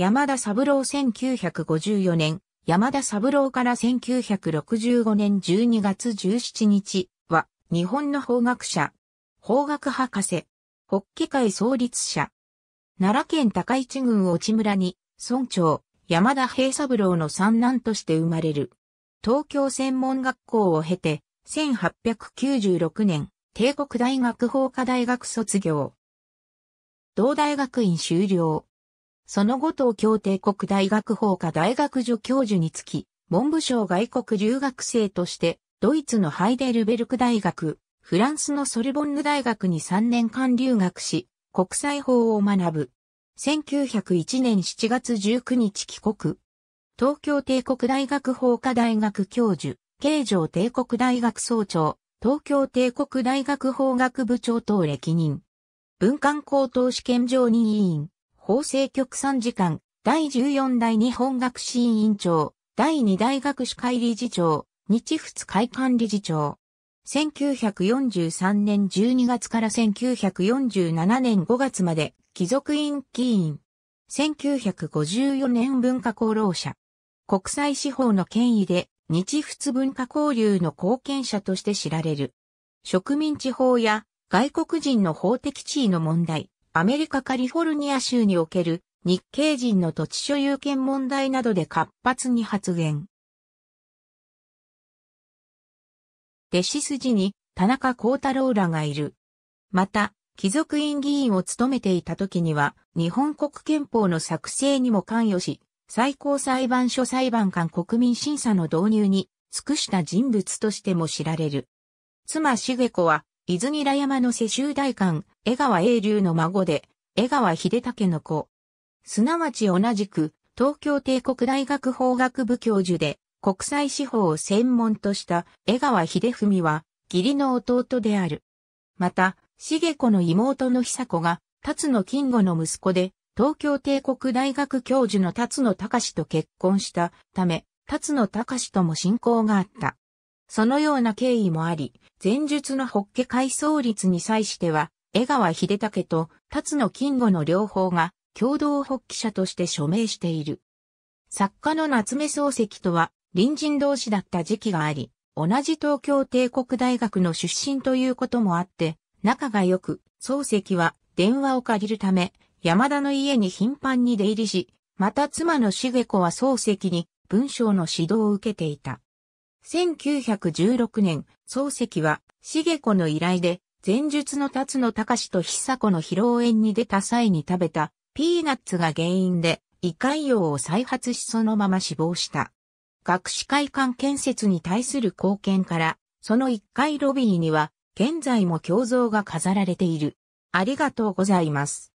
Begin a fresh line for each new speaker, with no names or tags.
山田三郎1954年、山田三郎から1965年12月17日は、日本の法学者、法学博士、北規会創立者、奈良県高市郡落村に、村長、山田平三郎の三男として生まれる。東京専門学校を経て、1896年、帝国大学法科大学卒業。同大学院修了。その後東京帝国大学法科大学助教授につき、文部省外国留学生として、ドイツのハイデルベルク大学、フランスのソルボンヌ大学に3年間留学し、国際法を学ぶ。1901年7月19日帰国。東京帝国大学法科大学教授、慶城帝国大学総長、東京帝国大学法学部長等歴任。文官高等試験場任委員。法制局参事官、第14代日本学士委員長、第2代学士会理事長、日仏会館理事長。1943年12月から1947年5月まで、貴族院議員。1954年文化功労者。国際司法の権威で、日仏文化交流の貢献者として知られる。植民地法や外国人の法的地位の問題、アメリカカリフォルニア州における日系人の土地所有権問題などで活発に発言。弟子筋に田中幸太郎らがいる。また、貴族院議員を務めていた時には、日本国憲法の作成にも関与し、最高裁判所裁判官国民審査の導入に尽くした人物としても知られる。妻茂子は、伊豆山の世襲大官、江川英流の孫で、江川秀武の子。すなわち同じく、東京帝国大学法学部教授で、国際司法を専門とした江川秀文は、義理の弟である。また、重子の妹の久子が、辰野金吾の息子で、東京帝国大学教授の辰野隆と結婚したため、辰野隆とも親交があった。そのような経緯もあり、前述のホッケ改創率に際しては、江川秀武と辰野金吾の両方が共同発起者として署名している。作家の夏目漱石とは隣人同士だった時期があり、同じ東京帝国大学の出身ということもあって、仲が良く、漱石は電話を借りるため、山田の家に頻繁に出入りし、また妻の茂子は漱石に文章の指導を受けていた。1916年、漱石は茂子の依頼で前述の辰野隆と久子の披露宴に出た際に食べたピーナッツが原因で胃潰瘍を再発しそのまま死亡した。学士会館建設に対する貢献から、その1階ロビーには現在も胸像が飾られている。ありがとうございます。